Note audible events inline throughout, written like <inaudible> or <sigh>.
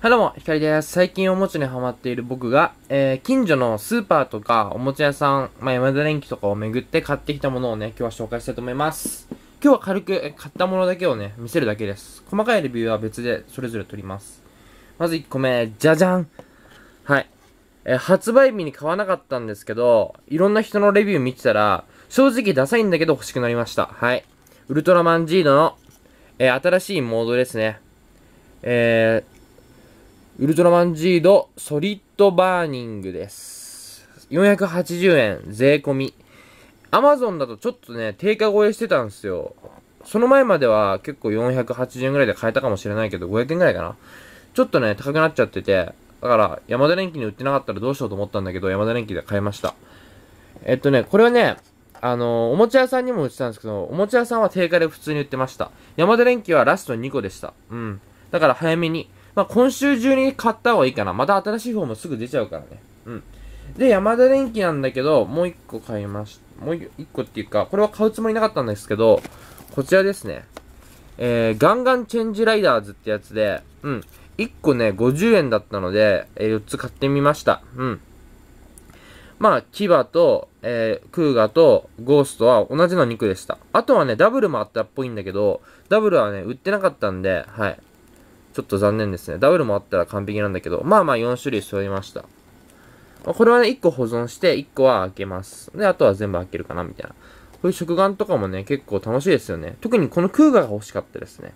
はいどうも、ひかりです。最近おもちゃにハマっている僕が、えー、近所のスーパーとかおもちゃ屋さん、まあ、山田電機とかを巡って買ってきたものをね、今日は紹介したいと思います。今日は軽く買ったものだけをね、見せるだけです。細かいレビューは別でそれぞれ撮ります。まず1個目、じゃじゃんはい。えー、発売日に買わなかったんですけど、いろんな人のレビュー見てたら、正直ダサいんだけど欲しくなりました。はい。ウルトラマンジードの、えー、新しいモードですね。えー、ウルトラマンジードソリッドバーニングです。480円、税込み。アマゾンだとちょっとね、定価超えしてたんですよ。その前までは結構480円ぐらいで買えたかもしれないけど、500円ぐらいかな。ちょっとね、高くなっちゃってて、だから山田電機に売ってなかったらどうしようと思ったんだけど、山田電機で買いました。えっとね、これはね、あのー、おもちゃ屋さんにも売ってたんですけど、おもちゃ屋さんは定価で普通に売ってました。山田電機はラスト2個でした。うん。だから早めに。まあ、今週中に買った方がいいかな。また新しい方もすぐ出ちゃうからね。うん。で、山田電機なんだけど、もう一個買いました。もう一個っていうか、これは買うつもりなかったんですけど、こちらですね。えー、ガンガンチェンジライダーズってやつで、うん。1個ね、50円だったので、えー、4つ買ってみました。うん。まあ、キバと、えー、クーガとゴーストは同じの肉でした。あとはね、ダブルもあったっぽいんだけど、ダブルはね、売ってなかったんで、はい。ちょっと残念ですね。ダブルもあったら完璧なんだけど、まあまあ4種類揃いました。これはね、1個保存して、1個は開けます。で、あとは全部開けるかな、みたいな。こういう食玩とかもね、結構楽しいですよね。特にこのクーガが欲しかったですね。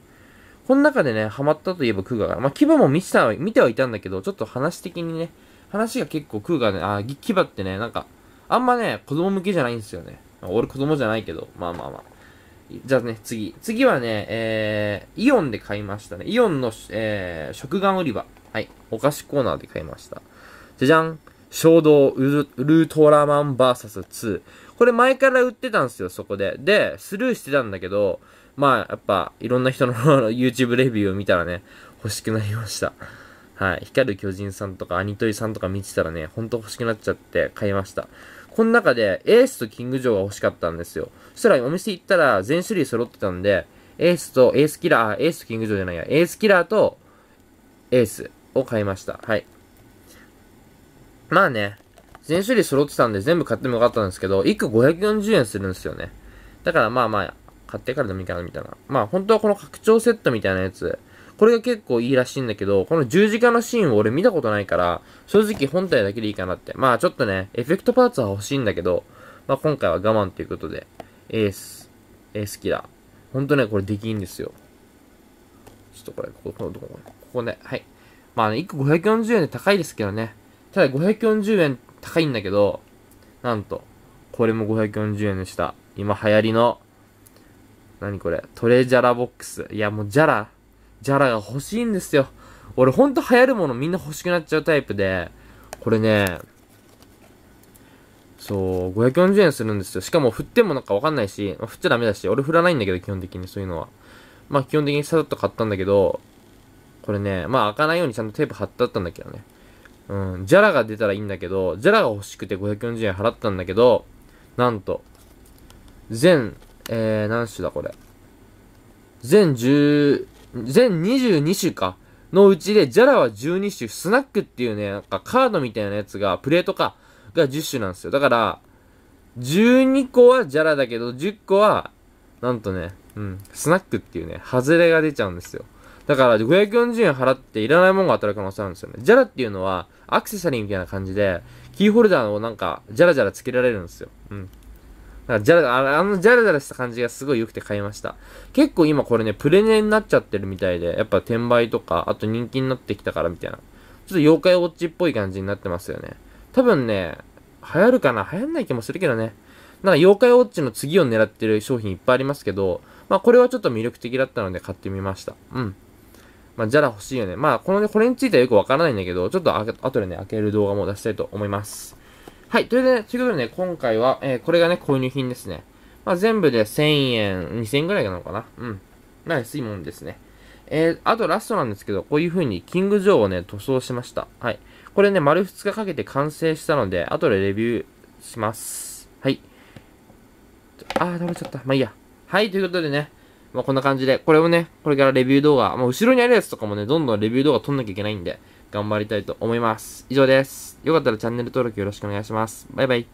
この中でね、ハマったといえばクーガが。まあ、規模も見てた、見てはいたんだけど、ちょっと話的にね、話が結構クーガね、あ、牙ってね、なんか、あんまね、子供向けじゃないんですよね。俺子供じゃないけど、まあまあまあ。じゃあね、次。次はね、えー、イオンで買いましたね。イオンの、えー、食玩売り場。はい。お菓子コーナーで買いました。じゃじゃん。衝動ウルトラマン VS2。これ前から売ってたんですよ、そこで。で、スルーしてたんだけど、まあ、やっぱ、いろんな人の <laughs> YouTube レビューを見たらね、欲しくなりました。はい。光る巨人さんとか、アニトイさんとか見てたらね、ほんと欲しくなっちゃって買いました。この中でエースとキングジョーが欲しかったんですよ。そしたらお店行ったら全種類揃ってたんで、エースとエースキラー、あ、エースとキングジョーじゃないや、エースキラーとエースを買いました。はい。まあね、全種類揃ってたんで全部買ってもよかったんですけど、1個540円するんですよね。だからまあまあ、買ってからでもいいかなみたいな。まあ本当はこの拡張セットみたいなやつ、これが結構いいらしいんだけど、この十字架のシーンを俺見たことないから、正直本体だけでいいかなって。まあちょっとね、エフェクトパーツは欲しいんだけど、まあ今回は我慢ということで、エース、エースキラほんとね、これできんですよ。ちょっとこれ、ここ、ここ、ここね、はい。まあね、1個540円で高いですけどね。ただ540円高いんだけど、なんと、これも540円でした。今流行りの、何これ、トレジャラボックス。いや、もうジャラジャラが欲しいんですよ。俺ほんと流行るものみんな欲しくなっちゃうタイプで、これね、そう、540円するんですよ。しかも振ってもなんかわかんないし、振っちゃダメだし、俺振らないんだけど、基本的にそういうのは。まあ基本的にさらっと買ったんだけど、これね、まあ開かないようにちゃんとテープ貼ってあったんだけどね。うん、ジャラが出たらいいんだけど、ジャラが欲しくて540円払ったんだけど、なんと、全、えー、何種だこれ。全10、全22種か。のうちで、ジャラは12種、スナックっていうね、なんかカードみたいなやつが、プレートか、が10種なんですよ。だから、12個はジャラだけど、10個は、なんとね、うん、スナックっていうね、外れが出ちゃうんですよ。だから、540円払っていらないもんが当たる可能性あるんですよね。ジャラっていうのは、アクセサリーみたいな感じで、キーホルダーをなんか、ジャラジャラつけられるんですよ。うん。だかじゃあのじゃらじゃらした感じがすごい良くて買いました。結構今これね、プレネになっちゃってるみたいで、やっぱ転売とか、あと人気になってきたからみたいな。ちょっと妖怪ウォッチっぽい感じになってますよね。多分ね、流行るかな流行んない気もするけどね。なんか妖怪ウォッチの次を狙ってる商品いっぱいありますけど、まあこれはちょっと魅力的だったので買ってみました。うん。まあじゃら欲しいよね。まあこのね、これについてはよくわからないんだけど、ちょっと後でね、開ける動画も出したいと思います。はい。ということで、ということでね、今回は、えー、これがね、購入品ですね。まあ、全部で1000円、2000円ぐらいなのかな。うん。まあ、安いもんですね。えー、あとラストなんですけど、こういう風にキング・ジョーをね、塗装しました。はい。これね、丸2日かけて完成したので、後でレビューします。はい。あー、倒れちゃった。まあいいや。はい、ということでね、まあこんな感じで、これをね、これからレビュー動画、もう後ろにあるやつとかもね、どんどんレビュー動画撮んなきゃいけないんで、頑張りたいと思います。以上です。よかったらチャンネル登録よろしくお願いします。バイバイ。